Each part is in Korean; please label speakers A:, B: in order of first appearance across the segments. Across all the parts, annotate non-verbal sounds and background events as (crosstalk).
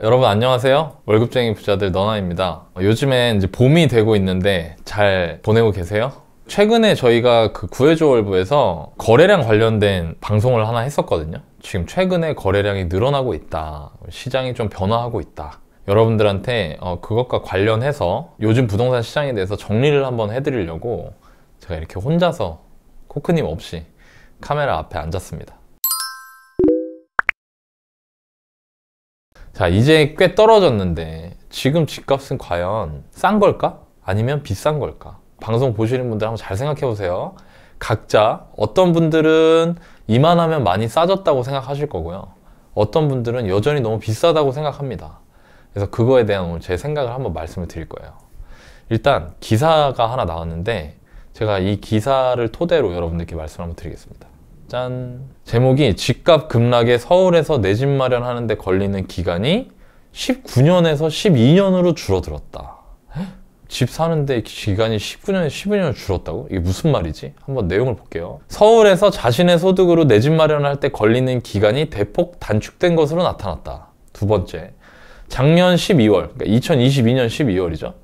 A: 여러분 안녕하세요 월급쟁이 부자들 너나입니다 어, 요즘엔 이제 봄이 되고 있는데 잘 보내고 계세요? 최근에 저희가 그 구해줘 월부에서 거래량 관련된 방송을 하나 했었거든요 지금 최근에 거래량이 늘어나고 있다 시장이 좀 변화하고 있다 여러분들한테 어 그것과 관련해서 요즘 부동산 시장에 대해서 정리를 한번 해드리려고 제가 이렇게 혼자서 코크님 없이 카메라 앞에 앉았습니다 자 이제 꽤 떨어졌는데 지금 집값은 과연 싼 걸까? 아니면 비싼 걸까? 방송 보시는 분들 한번 잘 생각해 보세요. 각자 어떤 분들은 이만하면 많이 싸졌다고 생각하실 거고요. 어떤 분들은 여전히 너무 비싸다고 생각합니다. 그래서 그거에 대한 오늘 제 생각을 한번 말씀을 드릴 거예요. 일단 기사가 하나 나왔는데 제가 이 기사를 토대로 여러분들께 말씀을 한번 드리겠습니다. 짠. 제목이 집값 급락에 서울에서 내 집 마련하는데 걸리는 기간이 19년에서 12년으로 줄어들었다. 집 사는데 기간이 19년에 12년 으로 줄었다고? 이게 무슨 말이지? 한번 내용을 볼게요. 서울에서 자신의 소득으로 내 집 마련할 때 걸리는 기간이 대폭 단축된 것으로 나타났다. 두 번째, 작년 12월, 그러니까 2022년 12월이죠.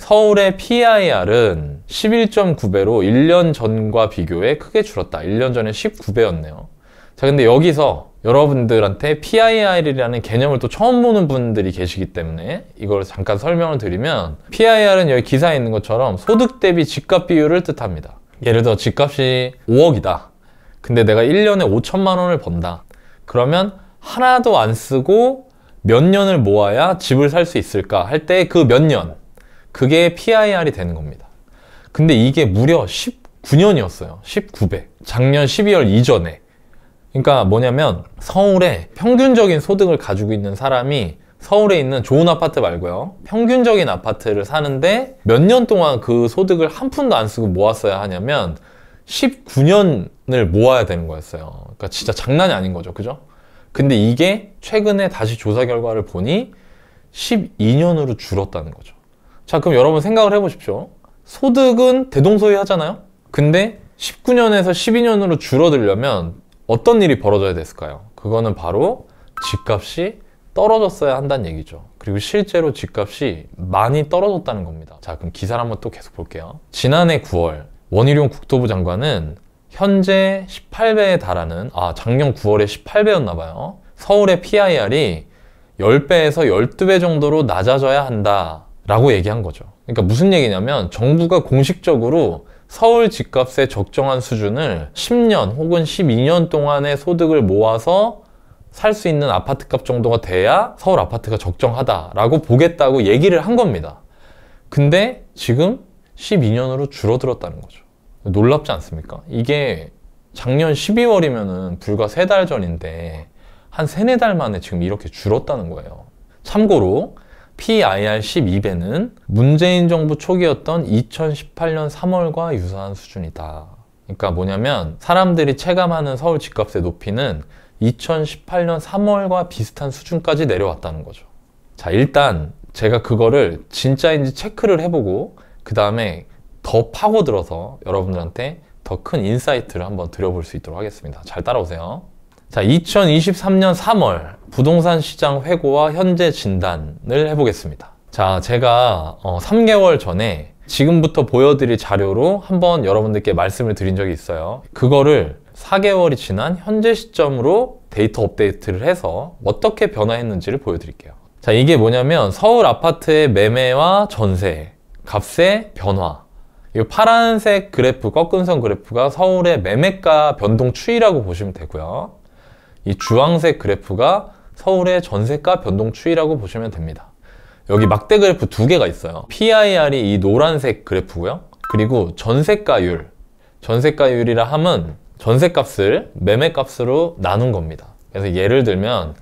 A: 서울의 PIR은 11.9배로 1년 전과 비교해 크게 줄었다. 1년 전에 19배였네요. 자, 근데 여기서 여러분들한테 PIR이라는 개념을 또 처음 보는 분들이 계시기 때문에 이걸 잠깐 설명을 드리면 PIR은 여기 기사에 있는 것처럼 소득 대비 집값 비율을 뜻합니다. 예를 들어 집값이 5억이다. 근데 내가 1년에 5천만 원을 번다. 그러면 하나도 안 쓰고 몇 년을 모아야 집을 살 수 있을까 할 때 그 몇 년. 그게 PIR이 되는 겁니다. 근데 이게 무려 19년이었어요. 19배. 작년 12월 이전에. 그러니까 뭐냐면 서울에 평균적인 소득을 가지고 있는 사람이 서울에 있는 좋은 아파트 말고요. 평균적인 아파트를 사는데 몇 년 동안 그 소득을 한 푼도 안 쓰고 모았어야 하냐면 19년을 모아야 되는 거였어요. 그러니까 진짜 장난이 아닌 거죠. 그죠? 근데 이게 최근에 다시 조사 결과를 보니 12년으로 줄었다는 거죠. 자 그럼 여러분 생각을 해보십시오. 소득은 대동소이하잖아요. 근데 19년에서 12년으로 줄어들려면 어떤 일이 벌어져야 됐을까요? 그거는 바로 집값이 떨어졌어야 한다는 얘기죠. 그리고 실제로 집값이 많이 떨어졌다는 겁니다. 자 그럼 기사를 한번 또 계속 볼게요. 지난해 9월 원희룡 국토부 장관은 현재 18배에 달하는 아 작년 9월에 18배였나 봐요. 서울의 PIR이 10배에서 12배 정도로 낮아져야 한다. 라고 얘기한 거죠. 그러니까 무슨 얘기냐면 정부가 공식적으로 서울 집값의 적정한 수준을 10년 혹은 12년 동안의 소득을 모아서 살 수 있는 아파트 값 정도가 돼야 서울 아파트가 적정하다라고 보겠다고 얘기를 한 겁니다. 근데 지금 12년으로 줄어들었다는 거죠. 놀랍지 않습니까? 이게 작년 1 2월이면 불과 3달 전인데 한 3, 4달 만에 지금 이렇게 줄었다는 거예요. 참고로 PIR12배는 문재인 정부 초기였던 2018년 3월과 유사한 수준이다. 그러니까 뭐냐면 사람들이 체감하는 서울 집값의 높이는 2018년 3월과 비슷한 수준까지 내려왔다는 거죠. 자, 일단 제가 그거를 진짜인지 체크를 해보고 그 다음에 더 파고들어서 여러분들한테 더 큰 인사이트를 한번 드려볼 수 있도록 하겠습니다. 잘 따라오세요. 자, 2023년 3월 부동산 시장 회고와 현재 진단을 해보겠습니다. 자, 제가 어, 3개월 전에 지금부터 보여드릴 자료로 한번 여러분들께 말씀을 드린 적이 있어요. 그거를 4개월이 지난 현재 시점으로 데이터 업데이트를 해서 어떻게 변화했는지를 보여드릴게요. 자, 이게 뭐냐면 서울 아파트의 매매와 전세, 값의 변화. 이 파란색 그래프, 꺾은 선 그래프가 서울의 매매가 변동 추이라고 보시면 되고요. 이 주황색 그래프가 서울의 전세가 변동 추이라고 보시면 됩니다. 여기 막대 그래프 두 개가 있어요. PIR이 이 노란색 그래프고요. 그리고 전세가율, 전세가율이라 함은 전세값을 매매값으로 나눈 겁니다. 그래서 예를 들면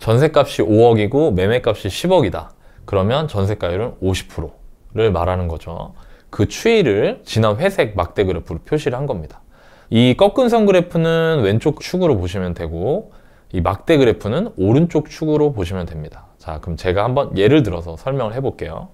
A: 전세값이 5억이고 매매값이 10억이다. 그러면 전세가율은 50%를 말하는 거죠. 그 추이를 지난 회색 막대 그래프로 표시를 한 겁니다. 이 꺾은 선 그래프는 왼쪽 축으로 보시면 되고 이 막대 그래프는 오른쪽 축으로 보시면 됩니다. 자, 그럼 제가 한번 예를 들어서 설명을 해볼게요.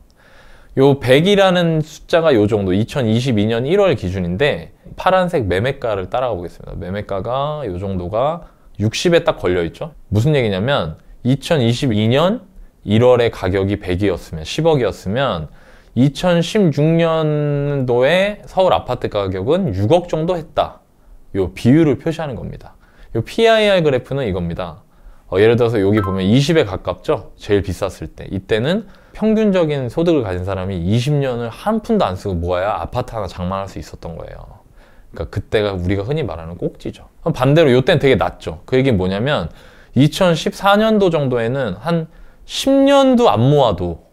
A: 요 100이라는 숫자가 요 정도 2022년 1월 기준인데 파란색 매매가를 따라가 보겠습니다. 매매가가 요 정도가 60에 딱 걸려 있죠. 무슨 얘기냐면 2022년 1월에 가격이 100이었으면 10억이었으면 2016년도에 서울 아파트 가격은 6억 정도 했다. 요 비율을 표시하는 겁니다. 요 PIR 그래프는 이겁니다. 어, 예를 들어서 여기 보면 20에 가깝죠? 제일 비쌌을 때. 이때는 평균적인 소득을 가진 사람이 20년을 한 푼도 안 쓰고 모아야 아파트 하나 장만할 수 있었던 거예요. 그러니까 그때가 우리가 흔히 말하는 꼭지죠. 반대로 요땐 되게 낮죠. 그 얘기는 뭐냐면 2014년도 정도에는 한 10년도 안 모아도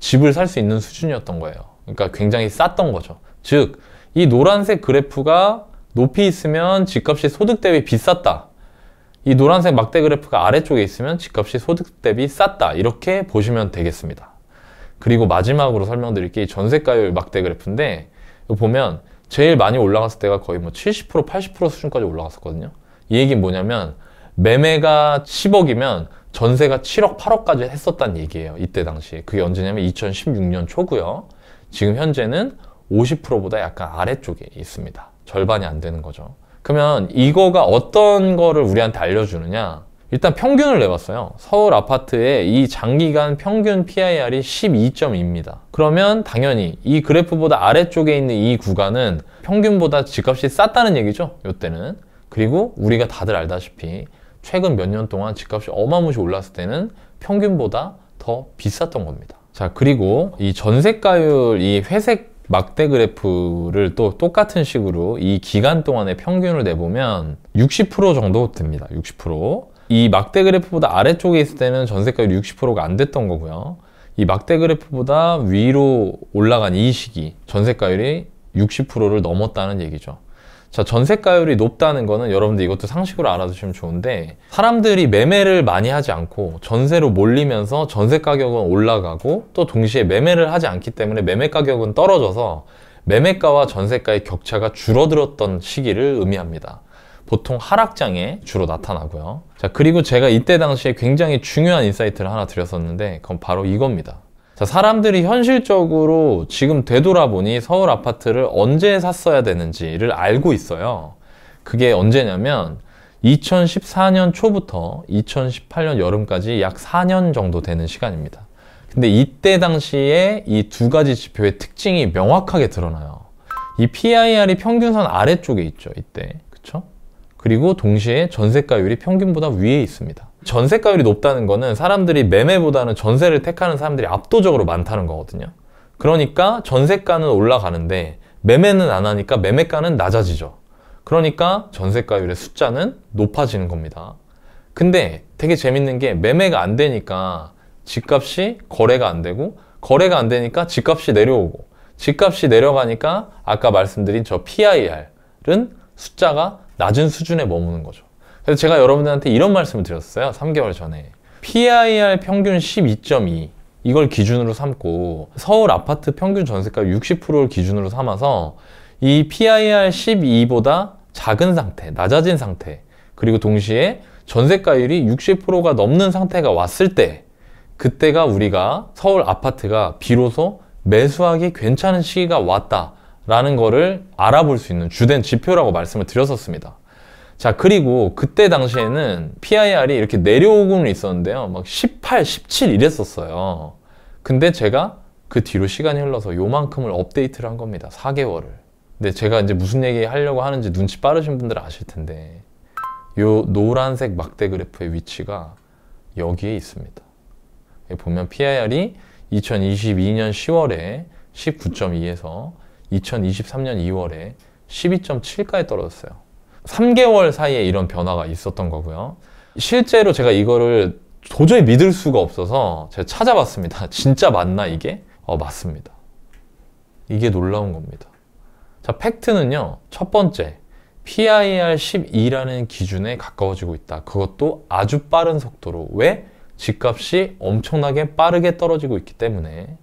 A: 집을 살 수 있는 수준이었던 거예요. 그러니까 굉장히 쌌던 거죠. 즉, 이 노란색 그래프가 높이 있으면 집값이 소득 대비 비쌌다. 이 노란색 막대 그래프가 아래쪽에 있으면 집값이 소득 대비 쌌다. 이렇게 보시면 되겠습니다. 그리고 마지막으로 설명드릴 게 전세가율 막대 그래프인데 보면 제일 많이 올라갔을 때가 거의 뭐 70%, 80% 수준까지 올라갔었거든요. 이 얘기는 뭐냐면 매매가 10억이면 전세가 7억, 8억까지 했었다는 얘기예요. 이때 당시에. 그게 언제냐면 2016년 초고요. 지금 현재는 50%보다 약간 아래쪽에 있습니다. 절반이 안 되는 거죠. 그러면 이거가 어떤 거를 우리한테 알려주느냐 일단 평균을 내봤어요. 서울 아파트의 이 장기간 평균 PIR이 12.2입니다. 그러면 당연히 이 그래프보다 아래쪽에 있는 이 구간은 평균보다 집값이 쌌다는 얘기죠. 이때는. 그리고 우리가 다들 알다시피 최근 몇 년 동안 집값이 어마무시 올랐을 때는 평균보다 더 비쌌던 겁니다. 자 그리고 이 전세가율 이 회색 막대 그래프를 또 똑같은 식으로 이 기간 동안의 평균을 내보면 60% 정도 됩니다. 60%. 이 막대 그래프보다 아래쪽에 있을 때는 전세가율 이 60%가 안 됐던 거고요. 이 막대 그래프보다 위로 올라간 이 시기 전세가율이 60%를 넘었다는 얘기죠. 자, 전세가율이 높다는 거는 여러분들 이것도 상식으로 알아두시면 좋은데 사람들이 매매를 많이 하지 않고 전세로 몰리면서 전세 가격은 올라가고 또 동시에 매매를 하지 않기 때문에 매매 가격은 떨어져서 매매가와 전세가의 격차가 줄어들었던 시기를 의미합니다. 보통 하락장에 주로 나타나고요. 자, 그리고 제가 이때 당시에 굉장히 중요한 인사이트를 하나 드렸었는데 그건 바로 이겁니다. 자, 사람들이 현실적으로 지금 되돌아보니 서울 아파트를 언제 샀어야 되는지를 알고 있어요. 그게 언제냐면 2014년 초부터 2018년 여름까지 약 4년 정도 되는 시간입니다. 근데 이때 당시에 이 두 가지 지표의 특징이 명확하게 드러나요. 이 PIR이 평균선 아래쪽에 있죠. 이때. 그쵸? 그리고 동시에 전세가율이 평균보다 위에 있습니다. 전세가율이 높다는 거는 사람들이 매매보다는 전세를 택하는 사람들이 압도적으로 많다는 거거든요. 그러니까 전세가는 올라가는데 매매는 안 하니까 매매가는 낮아지죠. 그러니까 전세가율의 숫자는 높아지는 겁니다. 근데 되게 재밌는 게 매매가 안 되니까 집값이 거래가 안 되고 거래가 안 되니까 집값이 내려오고 집값이 내려가니까 아까 말씀드린 저 PIR은 숫자가 낮은 수준에 머무는 거죠. 그래서 제가 여러분들한테 이런 말씀을 드렸어요. 3개월 전에. PIR 평균 12.2 이걸 기준으로 삼고 서울 아파트 평균 전세가 60%를 기준으로 삼아서 이 PIR 12보다 작은 상태, 낮아진 상태 그리고 동시에 전세가율이 60%가 넘는 상태가 왔을 때 그때가 우리가 서울 아파트가 비로소 매수하기 괜찮은 시기가 왔다라는 거를 알아볼 수 있는 주된 지표라고 말씀을 드렸었습니다. 자 그리고 그때 당시에는 PIR이 이렇게 내려오고는 있었는데요. 막 18, 17 이랬었어요. 근데 제가 그 뒤로 시간이 흘러서 요만큼을 업데이트를 한 겁니다. 4개월을. 근데 제가 이제 무슨 얘기 하려고 하는지 눈치 빠르신 분들 아실 텐데 요 노란색 막대 그래프의 위치가 여기에 있습니다. 보면 PIR이 2022년 10월에 19.2에서 2023년 2월에 12.7까지 떨어졌어요. 3개월 사이에 이런 변화가 있었던 거고요. 실제로 제가 이거를 도저히 믿을 수가 없어서 제가 찾아봤습니다. (laughs) 진짜 맞나 이게? 어, 맞습니다. 이게 놀라운 겁니다. 자, 팩트는요. 첫 번째, PIR12라는 기준에 가까워지고 있다. 그것도 아주 빠른 속도로. 왜? 집값이 엄청나게 빠르게 떨어지고 있기 때문에.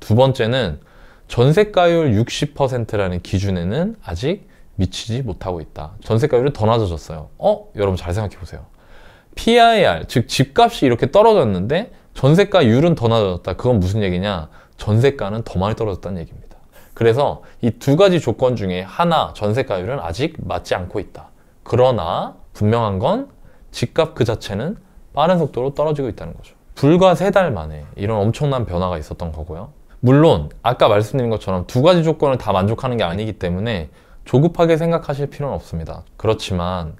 A: 두 번째는 전세가율 60%라는 기준에는 아직 미치지 못하고 있다. 전세가율이 더 낮아졌어요. 어? 여러분 잘 생각해 보세요. PIR, 즉 집값이 이렇게 떨어졌는데 전세가율은 더 낮아졌다. 그건 무슨 얘기냐? 전세가는 더 많이 떨어졌다는 얘기입니다. 그래서 이 두 가지 조건 중에 하나, 전세가율은 아직 맞지 않고 있다. 그러나 분명한 건 집값 그 자체는 빠른 속도로 떨어지고 있다는 거죠. 불과 세 달 만에 이런 엄청난 변화가 있었던 거고요. 물론 아까 말씀드린 것처럼 두 가지 조건을 다 만족하는 게 아니기 때문에 조급하게 생각하실 필요는 없습니다. 그렇지만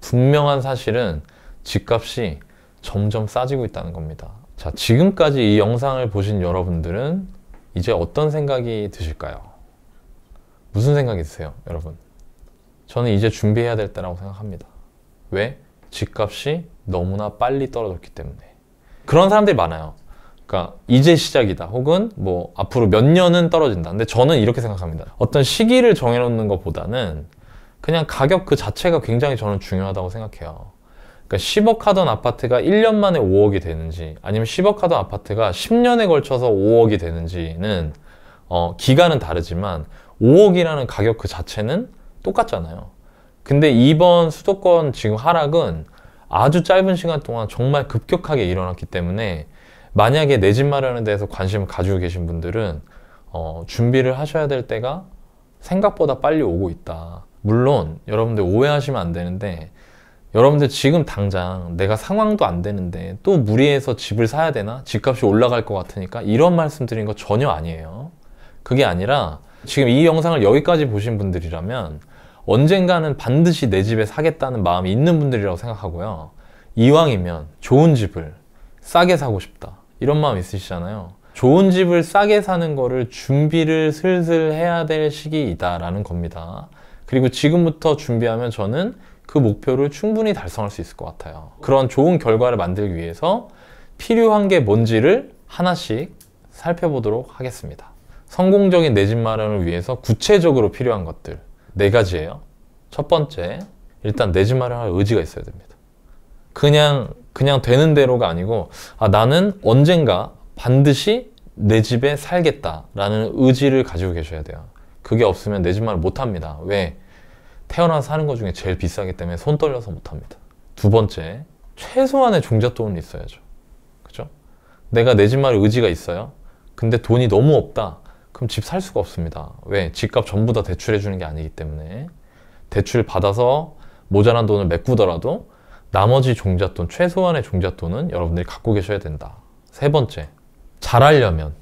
A: 분명한 사실은 집값이 점점 싸지고 있다는 겁니다. 자, 지금까지 이 영상을 보신 여러분들은 이제 어떤 생각이 드실까요? 무슨 생각이 드세요, 여러분? 저는 이제 준비해야 될 때라고 생각합니다. 왜? 집값이 너무나 빨리 떨어졌기 때문에. 그런 사람들이 많아요. 그러니까 이제 시작이다 혹은 뭐 앞으로 몇 년은 떨어진다 근데 저는 이렇게 생각합니다 어떤 시기를 정해놓는 것보다는 그냥 가격 그 자체가 굉장히 저는 중요하다고 생각해요 그러니까 10억 하던 아파트가 1년 만에 5억이 되는지 아니면 10억 하던 아파트가 10년에 걸쳐서 5억이 되는지는 어, 기간은 다르지만 5억이라는 가격 그 자체는 똑같잖아요 근데 이번 수도권 지금 하락은 아주 짧은 시간 동안 정말 급격하게 일어났기 때문에 만약에 내 집 마련에 대해서 관심을 가지고 계신 분들은 어, 준비를 하셔야 될 때가 생각보다 빨리 오고 있다. 물론 여러분들 오해하시면 안 되는데 여러분들 지금 당장 내가 상황도 안 되는데 또 무리해서 집을 사야 되나? 집값이 올라갈 것 같으니까 이런 말씀 드린 거 전혀 아니에요. 그게 아니라 지금 이 영상을 여기까지 보신 분들이라면 언젠가는 반드시 내 집에 사겠다는 마음이 있는 분들이라고 생각하고요. 이왕이면 좋은 집을 싸게 사고 싶다. 이런 마음 있으시잖아요. 좋은 집을 싸게 사는 거를 준비를 슬슬 해야 될 시기이다라는 겁니다. 그리고 지금부터 준비하면 저는 그 목표를 충분히 달성할 수 있을 것 같아요. 그런 좋은 결과를 만들기 위해서 필요한 게 뭔지를 하나씩 살펴보도록 하겠습니다. 성공적인 내 집 마련을 위해서 구체적으로 필요한 것들 네 가지예요. 첫 번째, 일단 내 집 마련할 의지가 있어야 됩니다. 그냥 그냥 되는 대로가 아니고 아, 나는 언젠가 반드시 내 집에 살겠다라는 의지를 가지고 계셔야 돼요. 그게 없으면 내집말 못합니다. 왜? 태어나서 사는 것 중에 제일 비싸기 때문에 손 떨려서 못합니다. 두 번째, 최소한의 종잣돈은 있어야죠. 그죠? 내가 내집말 의지가 있어요. 근데 돈이 너무 없다. 그럼 집 살 수가 없습니다. 왜? 집값 전부 다 대출해 주는 게 아니기 때문에. 대출 받아서 모자란 돈을 메꾸더라도 나머지 종잣돈, 최소한의 종잣돈은 여러분들이 갖고 계셔야 된다. 세 번째, 잘하려면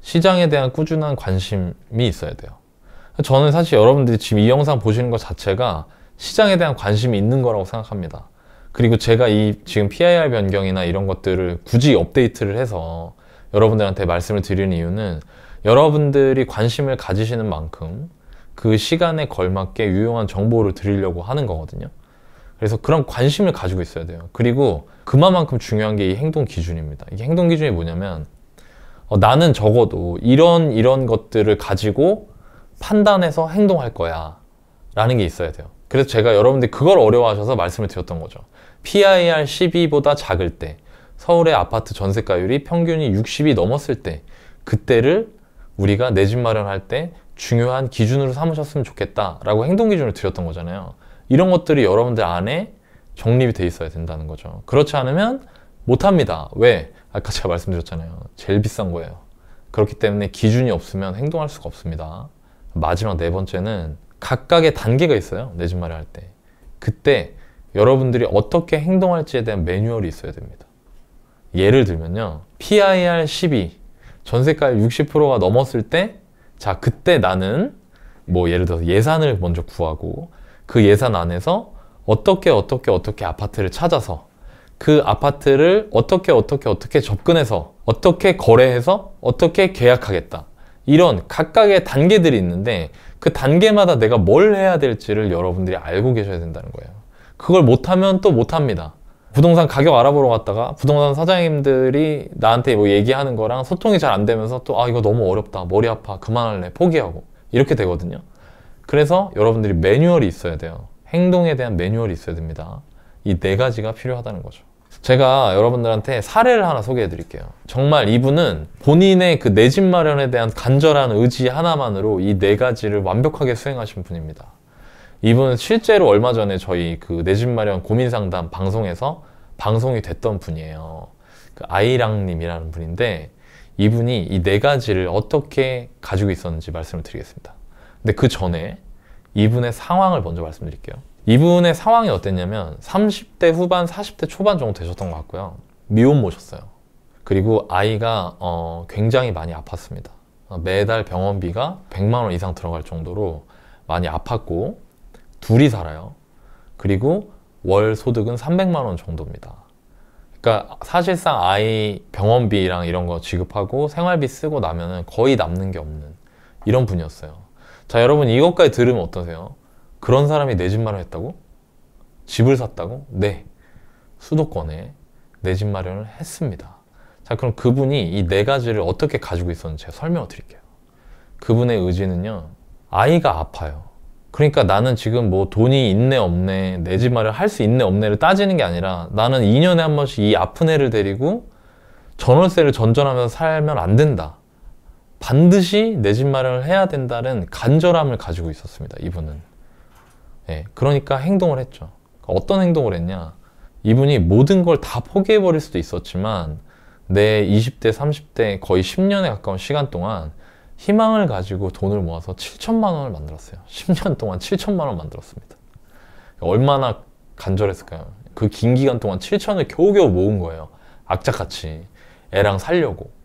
A: 시장에 대한 꾸준한 관심이 있어야 돼요. 저는 사실 여러분들이 지금 이 영상 보시는 것 자체가 시장에 대한 관심이 있는 거라고 생각합니다. 그리고 제가 이 지금 PIR 변경이나 이런 것들을 굳이 업데이트를 해서 여러분들한테 말씀을 드리는 이유는 여러분들이 관심을 가지시는 만큼 그 시간에 걸맞게 유용한 정보를 드리려고 하는 거거든요. 그래서 그런 관심을 가지고 있어야 돼요. 그리고 그만큼 중요한 게 이 행동 기준입니다. 이게 행동 기준이 뭐냐면 어, 나는 적어도 이런 이런 것들을 가지고 판단해서 행동할 거야 라는 게 있어야 돼요. 그래서 제가 여러분들 그걸 어려워하셔서 말씀을 드렸던 거죠. PIR 12보다 작을 때 서울의 아파트 전세가율이 평균이 60이 넘었을 때 그때를 우리가 내 집 마련할 때 중요한 기준으로 삼으셨으면 좋겠다라고 행동 기준을 드렸던 거잖아요. 이런 것들이 여러분들 안에 정립이 돼 있어야 된다는 거죠. 그렇지 않으면 못합니다. 왜? 아까 제가 말씀드렸잖아요. 제일 비싼 거예요. 그렇기 때문에 기준이 없으면 행동할 수가 없습니다. 마지막 네 번째는 각각의 단계가 있어요. 내 집 마련할 때. 그때 여러분들이 어떻게 행동할지에 대한 매뉴얼이 있어야 됩니다. 예를 들면요. PIR 12, 전세가의 60%가 넘었을 때, 자, 그때 나는 뭐 예를 들어서 예산을 먼저 구하고 그 예산 안에서 어떻게 어떻게 어떻게 아파트를 찾아서 그 아파트를 어떻게 어떻게 어떻게 접근해서 어떻게 거래해서 어떻게 계약하겠다 이런 각각의 단계들이 있는데 그 단계마다 내가 뭘 해야 될지를 여러분들이 알고 계셔야 된다는 거예요 그걸 못하면 또 못합니다 부동산 가격 알아보러 갔다가 부동산 사장님들이 나한테 뭐 얘기하는 거랑 소통이 잘 안 되면서 또 아 이거 너무 어렵다 머리 아파 그만할래 포기하고 이렇게 되거든요 그래서 여러분들이 매뉴얼이 있어야 돼요. 행동에 대한 매뉴얼이 있어야 됩니다. 이 네 가지가 필요하다는 거죠. 제가 여러분들한테 사례를 하나 소개해 드릴게요. 정말 이분은 본인의 그내집 마련에 대한 간절한 의지 하나만으로 이 네 가지를 완벽하게 수행하신 분입니다. 이분은 실제로 얼마 전에 저희 그내집 마련 고민 상담 방송에서 방송이 됐던 분이에요. 그 아이랑님이라는 분인데 이분이 이 네 가지를 어떻게 가지고 있었는지 말씀을 드리겠습니다. 근데 그 전에 이분의 상황을 먼저 말씀드릴게요. 이분의 상황이 어땠냐면 30대 후반, 40대 초반 정도 되셨던 것 같고요. 미혼 모셨어요. 그리고 아이가 어, 굉장히 많이 아팠습니다. 어, 매달 병원비가 100만 원 이상 들어갈 정도로 많이 아팠고 둘이 살아요. 그리고 월 소득은 300만 원 정도입니다. 그러니까 사실상 아이 병원비랑 이런 거 지급하고 생활비 쓰고 나면 거의 남는 게 없는 이런 분이었어요. 자 여러분 이것까지 들으면 어떠세요? 그런 사람이 내 집 마련했다고? 집을 샀다고? 네. 수도권에 내 집 마련을 했습니다. 자 그럼 그분이 이 네 가지를 어떻게 가지고 있었는지 제가 설명을 드릴게요. 그분의 의지는요. 아이가 아파요. 그러니까 나는 지금 뭐 돈이 있네 없네 내 집 마련 할수 있네 없네를 따지는 게 아니라 나는 2년에 한 번씩 이 아픈 애를 데리고 전월세를 전전하면서 살면 안 된다. 반드시 내 집 마련을 해야 된다는 간절함을 가지고 있었습니다. 이분은. 예, 그러니까 행동을 했죠. 그러니까 어떤 행동을 했냐. 이분이 모든 걸 다 포기해버릴 수도 있었지만 내 20대, 30대 거의 10년에 가까운 시간 동안 희망을 가지고 돈을 모아서 7천만 원을 만들었어요. 10년 동안 7천만 원 만들었습니다. 그러니까 얼마나 간절했을까요? 그 긴 기간 동안 7천을 겨우겨우 모은 거예요. 악착같이 애랑 살려고.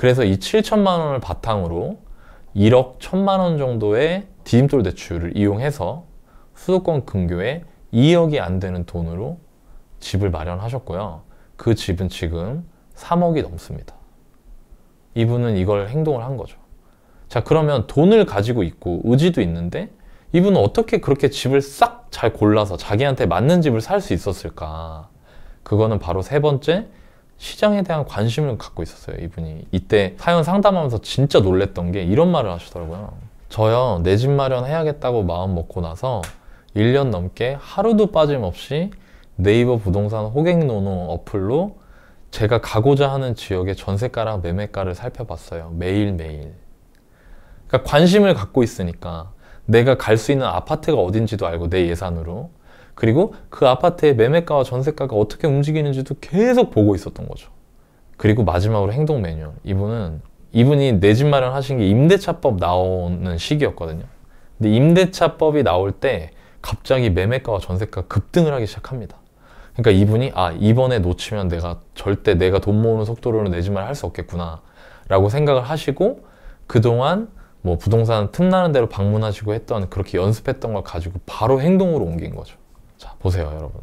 A: 그래서 이 7천만 원을 바탕으로 1억 1천만 원 정도의 디딤돌 대출을 이용해서 수도권 근교에 2억이 안 되는 돈으로 집을 마련하셨고요. 그 집은 지금 3억이 넘습니다. 이분은 이걸 행동을 한 거죠. 자 그러면 돈을 가지고 있고 의지도 있는데 이분은 어떻게 그렇게 집을 싹 잘 골라서 자기한테 맞는 집을 살 수 있었을까? 그거는 바로 세 번째 시장에 대한 관심을 갖고 있었어요 이분이 이때 사연 상담하면서 진짜 놀랬던 게 이런 말을 하시더라고요 저요 내 집 마련해야겠다고 마음 먹고 나서 1년 넘게 하루도 빠짐없이 네이버 부동산 호객노노 어플로 제가 가고자 하는 지역의 전세가랑 매매가를 살펴봤어요 매일매일 그러니까 관심을 갖고 있으니까 내가 갈 수 있는 아파트가 어딘지도 알고 내 예산으로 그리고 그 아파트의 매매가와 전세가가 어떻게 움직이는지도 계속 보고 있었던 거죠. 그리고 마지막으로 행동 매뉴얼. 이분은 이분이 내 집 마련하신 게 임대차법 나오는 시기였거든요. 근데 임대차법이 나올 때 갑자기 매매가와 전세가 급등을 하기 시작합니다. 그러니까 이분이 아 이번에 놓치면 내가 절대 내가 돈 모으는 속도로는 내 집마련할 수 없겠구나 라고 생각을 하시고 그동안 뭐 부동산 틈나는 대로 방문하시고 했던 그렇게 연습했던 걸 가지고 바로 행동으로 옮긴 거죠. 자, 보세요, 여러분.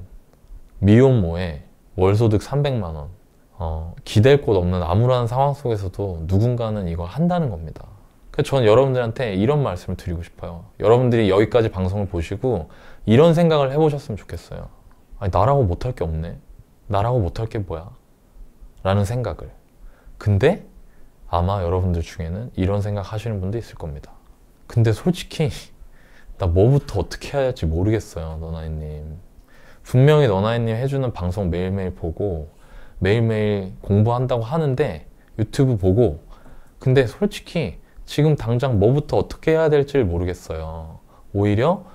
A: 미혼모의 월소득 300만원. 어, 기댈 곳 없는 암울한 상황 속에서도 누군가는 이걸 한다는 겁니다. 그래서 그러니까 저는 여러분들한테 이런 말씀을 드리고 싶어요. 여러분들이 여기까지 방송을 보시고 이런 생각을 해보셨으면 좋겠어요. 아니, 나라고 못할 게 없네. 나라고 못할 게 뭐야. 라는 생각을. 근데 아마 여러분들 중에는 이런 생각 하시는 분도 있을 겁니다. 근데 솔직히 나 뭐부터 어떻게 해야 할지 모르겠어요, 너나이님. 분명히 너나이님 해주는 방송 매일매일 보고 매일매일 공부한다고 하는데 유튜브 보고 근데 솔직히 지금 당장 뭐부터 어떻게 해야 될지 모르겠어요. 오히려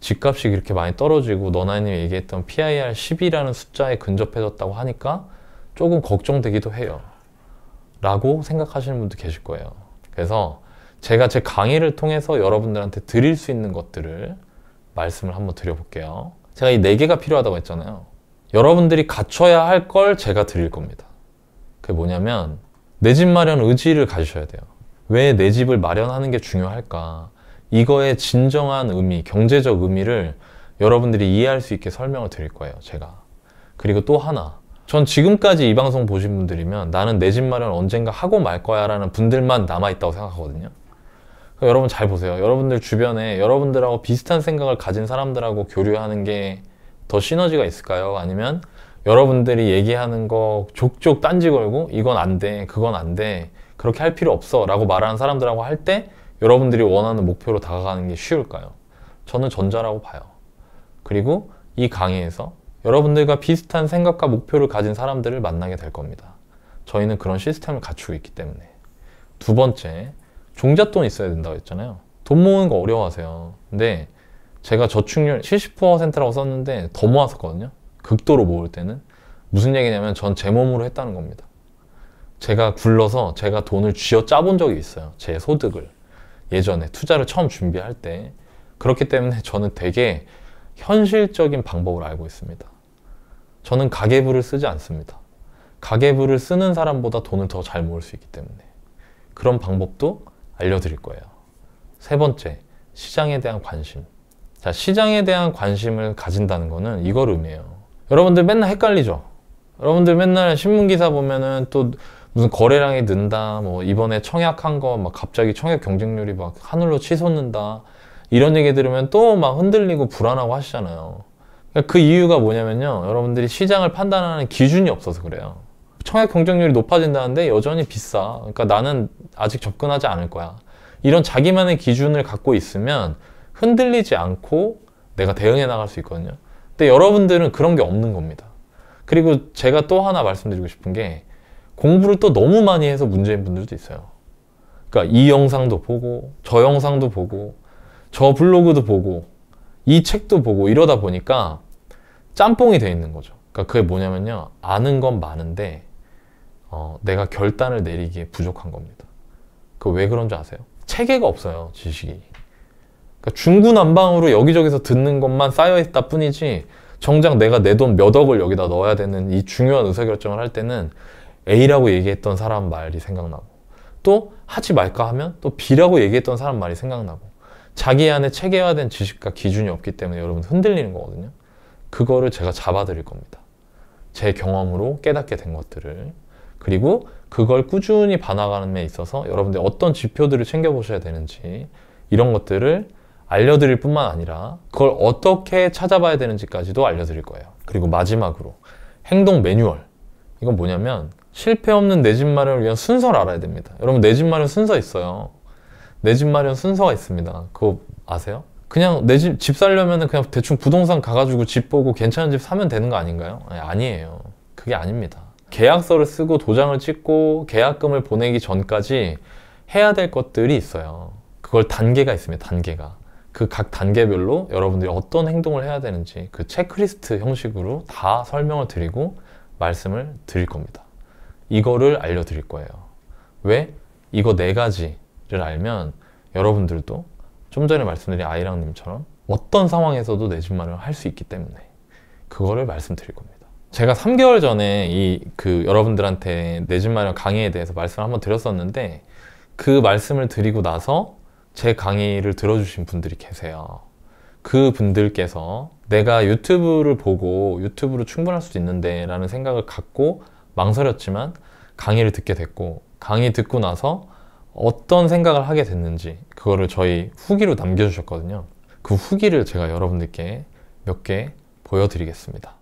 A: 집값이 그렇게 많이 떨어지고 너나님이 이 얘기했던 PIR 10이라는 숫자에 근접해졌다고 하니까 조금 걱정되기도 해요. 라고 생각하시는 분도 계실 거예요. 그래서 제가 제 강의를 통해서 여러분들한테 드릴 수 있는 것들을 말씀을 한번 드려볼게요. 제가 이 네 개가 필요하다고 했잖아요. 여러분들이 갖춰야 할 걸 제가 드릴 겁니다. 그게 뭐냐면 내 집 마련 의지를 가지셔야 돼요. 왜 내 집을 마련하는 게 중요할까? 이거의 진정한 의미, 경제적 의미를 여러분들이 이해할 수 있게 설명을 드릴 거예요, 제가. 그리고 또 하나. 전 지금까지 이 방송 보신 분들이면 나는 내 집 마련 언젠가 하고 말 거야 라는 분들만 남아있다고 생각하거든요. 그러니까 여러분 잘 보세요. 여러분들 주변에 여러분들하고 비슷한 생각을 가진 사람들하고 교류하는 게 더 시너지가 있을까요? 아니면 여러분들이 얘기하는 거 족족 딴지 걸고 이건 안 돼, 그건 안 돼, 그렇게 할 필요 없어 라고 말하는 사람들하고 할 때 여러분들이 원하는 목표로 다가가는 게 쉬울까요? 저는 전자라고 봐요. 그리고 이 강의에서 여러분들과 비슷한 생각과 목표를 가진 사람들을 만나게 될 겁니다. 저희는 그런 시스템을 갖추고 있기 때문에. 두 번째, 종잣돈 있어야 된다고 했잖아요. 돈 모으는 거 어려워하세요. 근데 제가 저축률 70%라고 썼는데 더 모았었거든요. 극도로 모을 때는. 무슨 얘기냐면 전 제 몸으로 했다는 겁니다. 제가 굴러서 제가 돈을 쥐어 짜본 적이 있어요. 제 소득을. 예전에 투자를 처음 준비할 때. 그렇기 때문에 저는 되게 현실적인 방법을 알고 있습니다. 저는 가계부를 쓰지 않습니다. 가계부를 쓰는 사람보다 돈을 더 잘 모을 수 있기 때문에. 그런 방법도 알려드릴 거예요. 세 번째, 시장에 대한 관심. 자, 시장에 대한 관심을 가진다는 거는 이걸 의미해요. 여러분들 맨날 헷갈리죠? 여러분들 맨날 신문기사 보면은 또 무슨 거래량이 는다, 뭐 이번에 청약한 거 막 갑자기 청약 경쟁률이 막 하늘로 치솟는다, 이런 얘기 들으면 또 막 흔들리고 불안하고 하시잖아요. 그러니까 그 이유가 뭐냐면요. 여러분들이 시장을 판단하는 기준이 없어서 그래요. 청약 경쟁률이 높아진다는데 여전히 비싸. 그러니까 나는 아직 접근하지 않을 거야. 이런 자기만의 기준을 갖고 있으면 흔들리지 않고 내가 대응해 나갈 수 있거든요. 근데 여러분들은 그런 게 없는 겁니다. 그리고 제가 또 하나 말씀드리고 싶은 게 공부를 또 너무 많이 해서 문제인 분들도 있어요. 그러니까 이 영상도 보고 저 영상도 보고 저 블로그도 보고 이 책도 보고 이러다 보니까 짬뽕이 돼 있는 거죠. 그러니까 그게 뭐냐면요. 아는 건 많은데 어, 내가 결단을 내리기에 부족한 겁니다. 그 왜 그런 줄 아세요? 체계가 없어요, 지식이. 그러니까 중구난방으로 여기저기서 듣는 것만 쌓여있다 뿐이지 정작 내가 내 돈 몇 억을 여기다 넣어야 되는 이 중요한 의사결정을 할 때는 A라고 얘기했던 사람 말이 생각나고 또 하지 말까 하면 또 B라고 얘기했던 사람 말이 생각나고 자기 안에 체계화된 지식과 기준이 없기 때문에 여러분 흔들리는 거거든요. 그거를 제가 잡아드릴 겁니다. 제 경험으로 깨닫게 된 것들을 그리고 그걸 꾸준히 반항하는 데 있어서 여러분들 어떤 지표들을 챙겨보셔야 되는지 이런 것들을 알려드릴 뿐만 아니라 그걸 어떻게 찾아봐야 되는지까지도 알려드릴 거예요. 그리고 마지막으로 행동 매뉴얼. 이건 뭐냐면 실패 없는 내 집 마련을 위한 순서를 알아야 됩니다. 여러분 내 집 마련 순서 있어요. 내 집 마련 순서가 있습니다. 그거 아세요? 그냥 내 집 집 살려면 그냥 대충 부동산 가가지고 집 보고 괜찮은 집 사면 되는 거 아닌가요? 아니, 아니에요. 그게 아닙니다. 계약서를 쓰고 도장을 찍고 계약금을 보내기 전까지 해야 될 것들이 있어요. 그걸 단계가 있습니다. 단계가. 그 각 단계별로 여러분들이 어떤 행동을 해야 되는지 그 체크리스트 형식으로 다 설명을 드리고 말씀을 드릴 겁니다. 이거를 알려드릴 거예요. 왜? 이거 네 가지를 알면 여러분들도 좀 전에 말씀드린 아이랑님처럼 어떤 상황에서도 내집 마련을 할 수 있기 때문에 그거를 말씀드릴 겁니다. 제가 3개월 전에 이 그 여러분들한테 내 집 마련 강의에 대해서 말씀을 한번 드렸었는데 그 말씀을 드리고 나서 제 강의를 들어주신 분들이 계세요. 그 분들께서 내가 유튜브를 보고 유튜브로 충분할 수도 있는데 라는 생각을 갖고 망설였지만 강의를 듣게 됐고 강의 듣고 나서 어떤 생각을 하게 됐는지 그거를 저희 후기로 남겨주셨거든요. 그 후기를 제가 여러분들께 몇 개 보여드리겠습니다.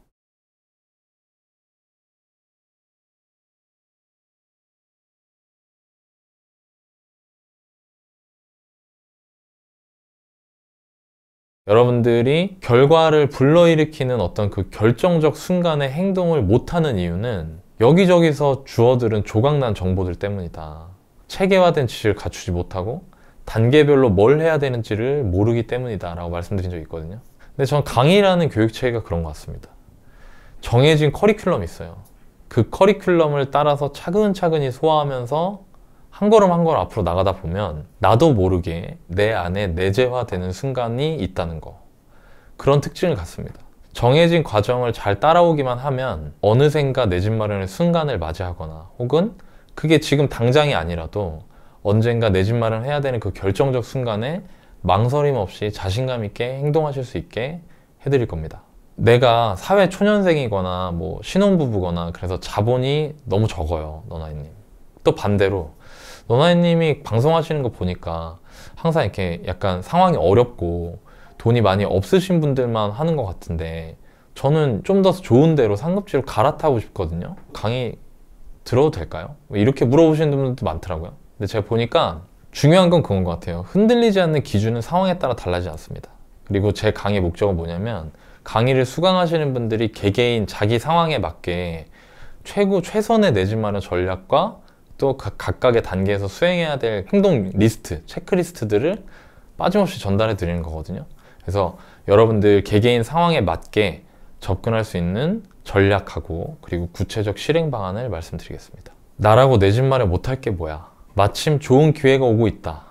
A: 여러분들이 결과를 불러일으키는 어떤 그 결정적 순간의 행동을 못하는 이유는 여기저기서 주어들은 조각난 정보들 때문이다. 체계화된 지식을 갖추지 못하고 단계별로 뭘 해야 되는지를 모르기 때문이다 라고 말씀드린 적이 있거든요. 근데 저는 강의라는 교육체계가 그런 것 같습니다. 정해진 커리큘럼이 있어요. 그 커리큘럼을 따라서 차근차근히 소화하면서 한 걸음 한 걸음 앞으로 나가다 보면 나도 모르게 내 안에 내재화되는 순간이 있다는 거 그런 특징을 갖습니다. 정해진 과정을 잘 따라오기만 하면 어느샌가 내 집 마련의 순간을 맞이하거나 혹은 그게 지금 당장이 아니라도 언젠가 내 집 마련을 해야 되는 그 결정적 순간에 망설임 없이 자신감 있게 행동하실 수 있게 해드릴 겁니다. 내가 사회 초년생이거나 뭐 신혼부부거나 그래서 자본이 너무 적어요, 너나이님. 또 반대로 너나이님이 방송하시는 거 보니까 항상 이렇게 약간 상황이 어렵고 돈이 많이 없으신 분들만 하는 것 같은데 저는 좀 더 좋은 대로 상급지로 갈아타고 싶거든요. 강의 들어도 될까요? 뭐 이렇게 물어보시는 분들도 많더라고요. 근데 제가 보니까 중요한 건 그건 것 같아요. 흔들리지 않는 기준은 상황에 따라 달라지지 않습니다. 그리고 제 강의 목적은 뭐냐면 강의를 수강하시는 분들이 개개인 자기 상황에 맞게 최고 최선의 내지만의 전략과 또 각, 각의 단계에서 수행해야 될 행동 리스트, 체크리스트들을 빠짐없이 전달해 드리는 거거든요. 그래서 여러분들 개개인 상황에 맞게 접근할 수 있는 전략하고 그리고 구체적 실행 방안을 말씀드리겠습니다. 나라고 내 집 마련 못할 게 뭐야? 마침 좋은 기회가 오고 있다.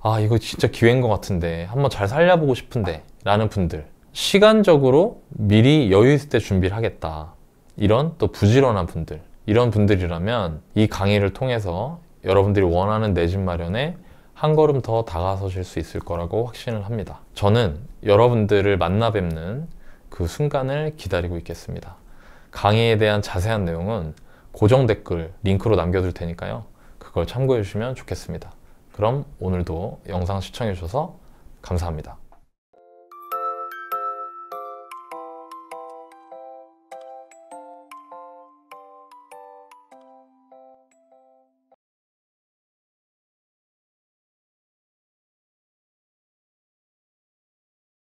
A: 아 이거 진짜 기회인 것 같은데 한번 잘 살려보고 싶은데 라는 분들 시간적으로 미리 여유 있을 때 준비를 하겠다. 이런 또 부지런한 분들 이런 분들이라면 이 강의를 통해서 여러분들이 원하는 내 집 마련에 한 걸음 더 다가서실 수 있을 거라고 확신을 합니다. 저는 여러분들을 만나 뵙는 그 순간을 기다리고 있겠습니다. 강의에 대한 자세한 내용은 고정 댓글 링크로 남겨둘 테니까요. 그걸 참고해 주시면 좋겠습니다. 그럼 오늘도 영상 시청해 주셔서 감사합니다.